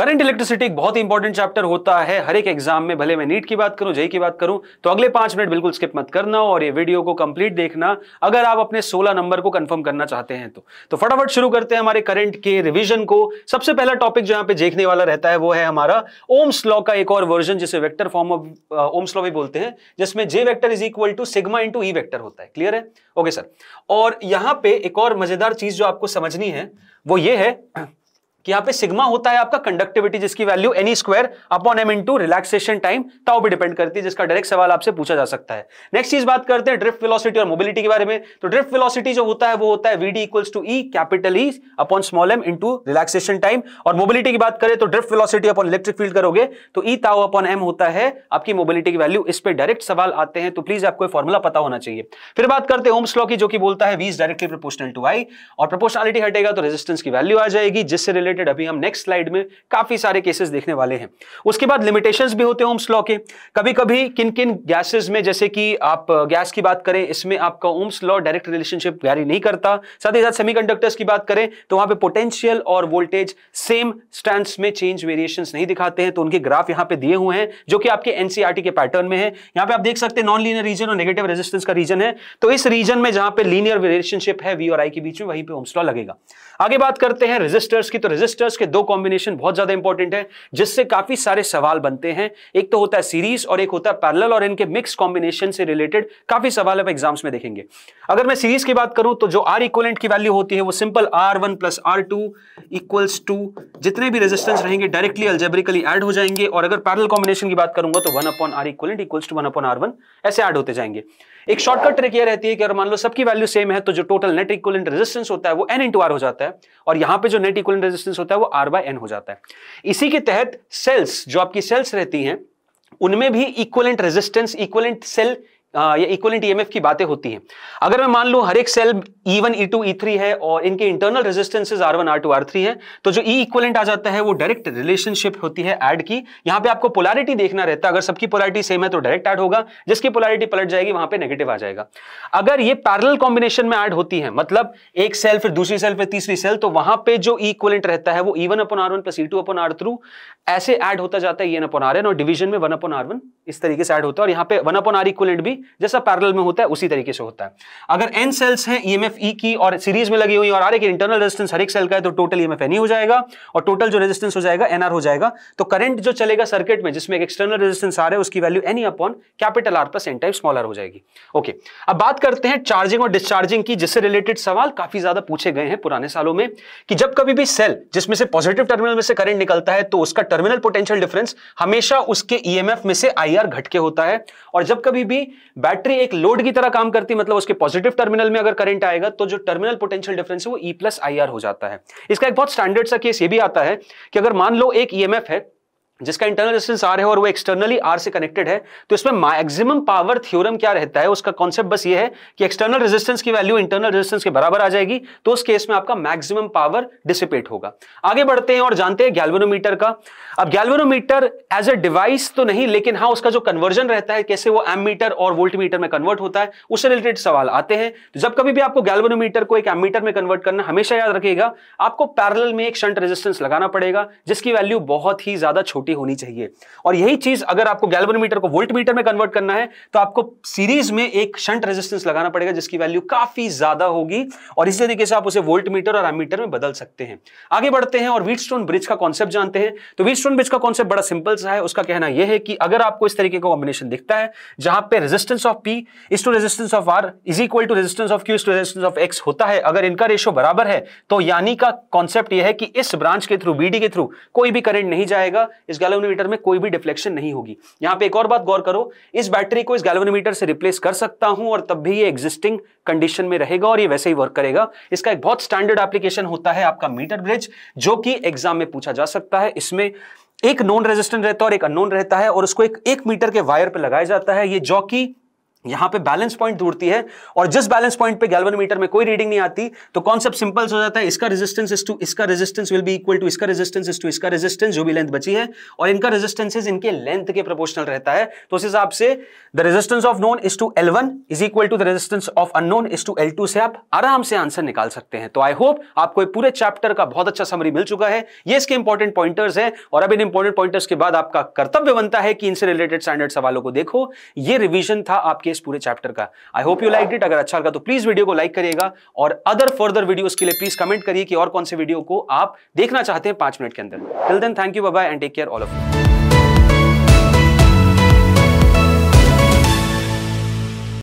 current electricity एक बहुत ही important chapter होता है हर एक एग्जाम में भले मैं नीट की बात करूं जई e e की बात करूं तो अगले पांच मिनट बिल्कुल स्किप मत करना और ये वीडियो को कंप्लीट देखना अगर आप अपने 16 नंबर को कंफर्म करना चाहते हैं तो तो फटाफट शुरू करते हैं हमारे करंट के रिविजन को सबसे पहला टॉपिक जो यहाँ पे देखने वाला रहता है वो है हमारा ओम्स लॉ का एक और वर्जन जिसे vector form of Ohm's law भी बोलते हैं जिसमें J vector is equal to sigma into E vector होता है क्लियर है ओके सर और यहाँ पे एक और मजेदार चीज जो आपको समझनी है वो ये है कि यहाँ पे सिग्मा होता है आपका कंडक्टिविटी जिसकी value n e square upon m into relaxation time tau भी डिपेंड करती है जिसका डायरेक्ट सवाल आपसे पूछा जा सकता है नेक्स्ट चीज बात करते हैं ड्रिफ्ट वेलोसिटी और मोबिलिटी के बारे में तो ड्रिफ्ट वेलोसिटी जो होता है वो होता है v d equals to e capital E upon small m into relaxation time और मोबिलिटी की बात करें तो drift velocity upon electric field करोगे तो ई ताओ अपॉन एम होता है आपकी मोबिलिटी की वैल्यू इस पर डायरेक्ट सवाल आते हैं तो प्लीज आपको फॉर्मुला पता होना चाहिए फिर बात करते हैं ओम्स लॉ की जो कि बोलता है V is directly proportional to I और प्रोपोर्शनलिटी हटेगा तो रेजिस्टेंस की वैल्यू आ जाएगी जिससे रिलेटेड रिलेटेड अभी हम नेक्स्ट स्लाइड में काफी सारे केसेस देखने वाले हैं उसके बाद लिमिटेशन भी होते हैं ओम्स लॉ के कभी कभी किन किन गैसेज में जैसे कि आप गैस की बात करें इसमें आपका ओम्स लॉ डायरेक्ट रिलेशनशिप गैरी नहीं करता साथ ही साथ सेमी की बात करें तो वहां पर पोटेंशियल और वोल्टेज सेम स्टैंड में चेंज वेरिएशन नहीं दिखाते हैं तो उनके ग्राफ यहाँ पे दिए हुए हैं जो कि आपके एनसीआरटी e के पैटर्न में है यहाँ पे आप देख सकते हैं नॉन लीनियर रीजन और नेगेटिव रेजिस्टेंस का रीजन है तो इस रीजन में जहां पे लीनियर रिलेशनशिप है वी और आई के बीच में वहीं पे ओम्स लॉ लगेगा आगे बात करते हैं रेजिस्टर्स की तो रेजिस्टर्स के दो कॉम्बिनेशन बहुत ज्यादा इंपॉर्टेंट है जिससे काफी सारे सवाल बनते हैं एक तो होता है सीरीज और एक होता है पैरल और इनके मिक्स कॉम्बिनेशन से रिलेटेड काफी सवाल आप एग्जाम्स में देखेंगे अगर मैं सीरीज की बात करूं तो जो आर इक्वलेंट की वैल्यू होती है वो simple R one plus R two equals to जितने भी रेजिस्टेंस रहेंगे डायरेक्टली अल्जेब्रिकली एड हो जाएंगे और अगर पैरल कॉम्बिनेशन की बात करूंगा तो one upon R equivalent equals to one upon R one ऐसे एड होते जाएंगे एक शॉर्टकट ट्रिक यह रहती है कि अगर मान लो सबकी वैल्यू सेम है तो जो टोटल नेट इक्वलेंट रेजिस्टेंस होता है वो एन इंटू आर हो जाता है और यहां पे जो नेट इक्वलेंट रेजिस्टेंस डिस्टेंस होता है वो आर बाय एन हो जाता है इसी के तहत सेल्स जो आपकी सेल्स रहती हैं उनमें भी इक्वलेंट रेजिस्टेंस इक्वलेंट सेल या इक्वलेंट ईएमएफ की बातें होती हैं अगर मैं मान लू हर एक सेल E1, E2, E3 है और इनके internal resistances R1, R2, R3 है तो जो E इक्वलेंट आ जाता है वो डायरेक्ट रिलेशनशिप होती है एड की यहां पे आपको पोलैरिटी देखना रहता है अगर सबकी पोलैरिटी सेम है तो डायरेक्ट एड होगा जिसकी पोलैरिटी पलट जाएगी वहां पर नेगेटिव आ जाएगा अगर ये पैरल कॉम्बिनेशन में एड होती है मतलब एक सेल फिर दूसरी सेल फिर तीसरी सेल तो वहां पर जो इक्वलेंट रहता है वो E one upon R one plus E two upon R three ऐसे ऐड होता जाता है ये अपन आर एन और डिवीजन में वन अपन आर वन इस तरीके से ऐड होता है और यहाँ पे वन अपन आर इक्वलेंट भी जैसा पैरल में होता है उसी तरीके से होता है अगर एन सेल्स हैं ई एम एफ ई की और सीरीज में लगी हुई और आर की इंटरनल रेजिस्टेंस हर एक सेल का है तो total E M F n हो जाएगा और टोटल जो रेजिस्टेंस हो जाएगा एन हो जाएगा तो करंट जो चलेगा सर्किट में जिसमें एक एक्सटर्नल रेजिस्टेंस आ रहा है उसकी value n e upon capital R plus n type smaller हो जाएगी ओके अब बात करते हैं चार्जिंग और डिस्चार्जिंग की जिससे रिलेटेड सवाल काफी ज्यादा पूछे गए हैं पुराने सालों में कि जब कभी भी सेल जिसमें से पॉजिटिव टर्मिनल में से करंट निकलता है तो उसका टर्मिनल पोटेंशियल डिफरेंस हमेशा उसके ईएमएफ में से आईआर घटके होता है और जब कभी भी बैटरी एक लोड की तरह काम करती है मतलब उसके पॉजिटिव टर्मिनल में अगर करंट आएगा तो जो टर्मिनल पोटेंशियल डिफरेंस है वो ई प्लस आई हो जाता है इसका एक बहुत स्टैंडर्ड सा केस ये भी आता है कि अगर मान लो एक ई है जिसका इंटरनल रेजिस्टेंस आर है और वो एक्सटर्नली आर से कनेक्टेड है तो इसमें मैक्सिमम पावर थ्योरम क्या रहता है उसका कॉन्सेप्ट बस ये है कि एक्सटर्नल रेजिस्टेंस की वैल्यू इंटरनल रेजिस्टेंस के बराबर आ जाएगी तो उस केस में आपका मैक्सिमम पावर डिसिपेट होगा आगे बढ़ते हैं और जानते हैं गैल्वेनोमीटर का अब गैल्वेनोमीटर एज अ डिवाइस तो नहीं लेकिन हाँ उसका जो कन्वर्जन रहता है कैसे वो एम मीटर और वोल्ट मीटर में कन्वर्ट होता है उससे रिलेटेड सवाल आते हैं तो जब कभी भी आपको गैल्वेनोमीटर को एक एम मीटर में कन्वर्ट करना हमेशा याद रखिएगा आपको पैरल में एक शंट रेजिस्टेंस लगाना पड़ेगा जिसकी वैल्यू बहुत ही ज्यादा छोटी कनेक्टिविटी होनी चाहिए और यही चीज अगर आपको गैल्वनमीटर को वोल्ट मीटर में कन्वर्ट करना है तो आपको सीरीज में एक शंट रेजिस्टेंस लगाना पड़ेगा जिसकी वैल्यू काफी ज्यादा होगी और इसी तरीके से आप उसे वोल्ट मीटर और एमीटर में बदल सकते हैं आगे बढ़ते हैं और व्हीटस्टोन ब्रिज का कॉन्सेप्ट जानते हैं तो व्हीटस्टोन ब्रिज का कॉन्सेप्ट बड़ा सिंपल सा है उसका कहना यह है कि अगर आपको इस तरीके का कॉम्बिनेशन दिखता है जहां पर resistance of P is to resistance of R is equal to resistance of Q is to resistance of X होता है अगर इनका रेशो बराबर है तो यानी का कॉन्सेप्ट यह है कि इस ब्रांच के थ्रू बीडी के थ्रू कोई भी करंट नहीं जाएगा इस गैलोमीटर में कोई भी डिफ्लेक्शन नहीं होगी यहां पे एक और बात गौर करो इस बैटरी को इस गैलोमीटर से रिप्लेस कर सकता हूं और तब भी ये एग्जिस्टिंग कंडीशन में रहेगा और ये वैसे ही वर्क करेगा इसका एक बहुत स्टैंडर्ड एप्लीकेशन होता है आपका मीटर ब्रिज जो कि एग्जाम में पूछा जा सकता है इसमें एक नॉन रेजिस्टेंट रहता है और एक अननोन रहता है और उसको एक एक मीटर के वायर पर लगाया जाता है ये जॉकी यहां पे बैलेंस पॉइंट दूरती है और जिस बैलेंस पॉइंट पे गैल्वनोमीटर में कोई रीडिंग नहीं आती तो कॉन्सेप्ट सिंपल हो जाता है इसका रेजिस्टेंस इज टू इसका resistance will be equal to इसका रेजिस्टेंस इज टू इसका रेजिस्टेंस जो भी लेंथ बची है और इनका रेजिस्टेंस इनके लेंथ के प्रोपोर्शनल रहता है तो उस हिसाब से the resistance of known is to L is equal to the resistance of unknown is to L से आप आराम से आंसर निकाल सकते हैं तो आई होप आपको पूरे चैप्टर का बहुत अच्छा समरी मिल चुका है ये इसके इंपॉर्टेंट पॉइंटर्स है और अब इन इंपॉर्टेंट पॉइंटर्स के बाद आपका कर्तव्य बनता है कि इनसे रिलेटेड स्टैंडर्ड सवालों को देखो ये रिविजन था आपके इस पूरे चैप्टर का I hope you like it अगर अच्छा लगा तो प्लीज वीडियो को लाइक करिएगा और अदर फर्दर वीडियोस के लिए प्लीज कमेंट करिए कि और कौन से वीडियो को आप देखना चाहते हैं पांच मिनट के अंदर till then thank you bye and take care all of you